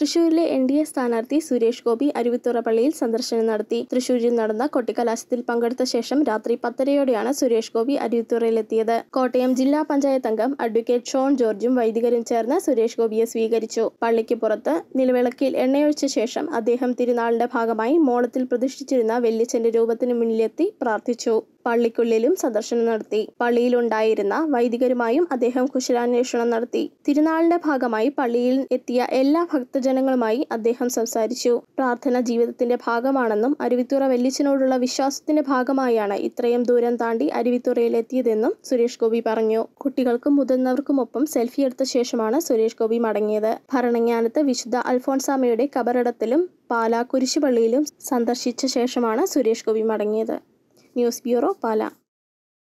തൃശൂരിലെ N D A സ്ഥാനാർത്ഥി സുരേഷ് ഗോപി അരുവിത്തുറ പള്ളിയിൽ സന്ദർശനം നടത്തി തൃശൂരിൽ നടന്ന കൊട്ടിക്കലാശത്തിൽ പങ്കെടുത്ത ശേഷം രാത്രി പത്തരയോടെയാണ് സുരേഷ് ഗോപി അരുവിത്തുറയിലെത്തിയത് കോട്ടയം ജില്ലാ പഞ്ചായത്ത് അംഗം അഡ്വക്കേറ്റ് ഷോൺ ജോർജും വൈദികരും ചേർന്ന് സുരേഷ് ഗോപിയെ സ്വീകരിച്ചു പള്ളിക്ക് പുറത്ത് നിലവിളക്കിൽ എണ്ണയൊഴിച്ച ശേഷം അദ്ദേഹം തിരുനാളിന്റെ ഭാഗമായി മോളത്തിൽ പ്രതിഷ്ഠിച്ചിരുന്ന വെല്ലിച്ചന്റെ രൂപത്തിന് മുന്നിലെത്തി പ്രാർത്ഥിച്ചു പള്ളിക്കുള്ളിലും സന്ദർശനം നടത്തി പള്ളിയിലുണ്ടായിരുന്ന വൈദികരുമായും അദ്ദേഹം കുശലാന്വേഷണം നടത്തി തിരുനാളിന്റെ ഭാഗമായി പള്ളിയിൽ എത്തിയ എല്ലാ ഭക്തജ പൊതുജനങ്ങളുമായി അദ്ദേഹം സംസാരിച്ചു പ്രാർത്ഥന ജീവിതത്തിന്റെ ഭാഗമാണെന്നും അരുവിത്തുറ വെല്ലിച്ചനോടുള്ള വിശ്വാസത്തിന്റെ ഭാഗമായാണ് ഇത്രയും ദൂരം താണ്ടി അരുവിത്തുറയിലെത്തിയതെന്നും സുരേഷ് ഗോപി പറഞ്ഞു കുട്ടികൾക്കും മുതിർന്നവർക്കുമൊപ്പം സെൽഫി എടുത്ത ശേഷമാണ് സുരേഷ് ഗോപി മടങ്ങിയത് ഭരണജ്ഞാനത്ത് വിശുദ്ധ അൽഫോൺസാമയുടെ കബറിടത്തിലും പാലാ കുരിശുപള്ളിയിലും സന്ദർശിച്ച ശേഷമാണ് സുരേഷ് ഗോപി മടങ്ങിയത് ന്യൂസ് ബ്യൂറോ പാലാ